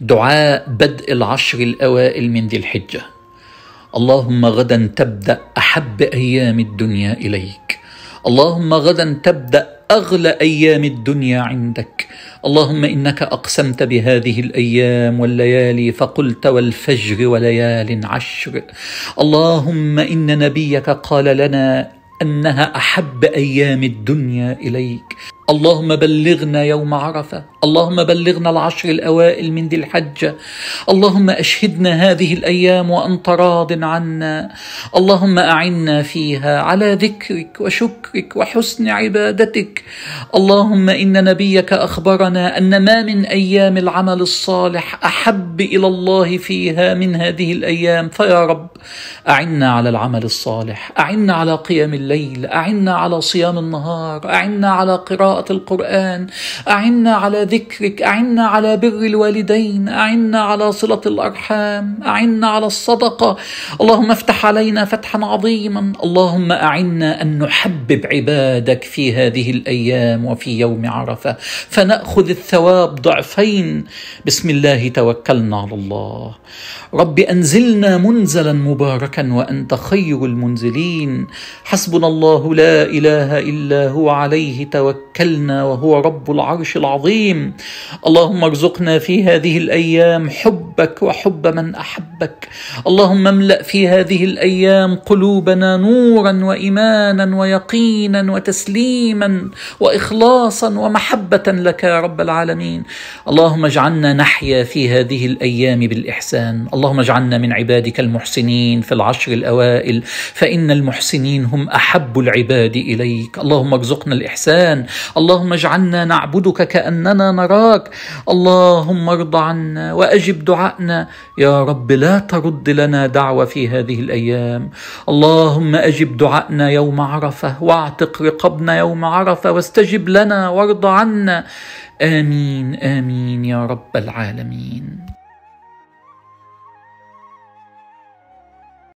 دعاء بدء العشر الاوائل من ذي الحجه اللهم غدا تبدا احب ايام الدنيا اليك اللهم غدا تبدا اغلى ايام الدنيا عندك اللهم انك اقسمت بهذه الايام والليالي فقلت والفجر وليال عشر اللهم ان نبيك قال لنا انها احب ايام الدنيا اليك اللهم بلغنا يوم عرفه اللهم بلغنا العشر الاوائل من ذي الحجه اللهم اشهدنا هذه الايام وانت راض عنا اللهم اعنا فيها على ذكرك وشكرك وحسن عبادتك اللهم ان نبيك اخبرنا ان ما من ايام العمل الصالح احب الى الله فيها من هذه الايام فيا رب اعنا على العمل الصالح اعنا على قيام الليل اعنا على صيام النهار اعنا على قراءه القرآن أعنا على ذكرك أعنا على بر الوالدين أعنا على صلة الأرحام أعنا على الصدقة اللهم افتح علينا فتحا عظيما اللهم أعنا أن نحبب عبادك في هذه الأيام وفي يوم عرفة فنأخذ الثواب ضعفين بسم الله توكلنا على الله رب أنزلنا منزلا مباركا وأنت خير المنزلين حسبنا الله لا إله إلا هو عليه توكل جلنا وهو رب العرش العظيم اللهم ارزقنا في هذه الايام حبك وحب من احبك اللهم املا في هذه الايام قلوبنا نورا وايمانا ويقينا وتسليما واخلاصا ومحبه لك يا رب العالمين اللهم اجعلنا نحيا في هذه الايام بالاحسان اللهم اجعلنا من عبادك المحسنين في العشر الاوائل فان المحسنين هم احب العباد اليك اللهم ارزقنا الاحسان اللهم اجعلنا نعبدك كاننا نراك اللهم ارض عنا واجب دعائنا يا رب لا ترد لنا دعوه في هذه الايام اللهم اجب دعائنا يوم عرفه واعتق رقابنا يوم عرفه واستجب لنا وارض عنا امين امين يا رب العالمين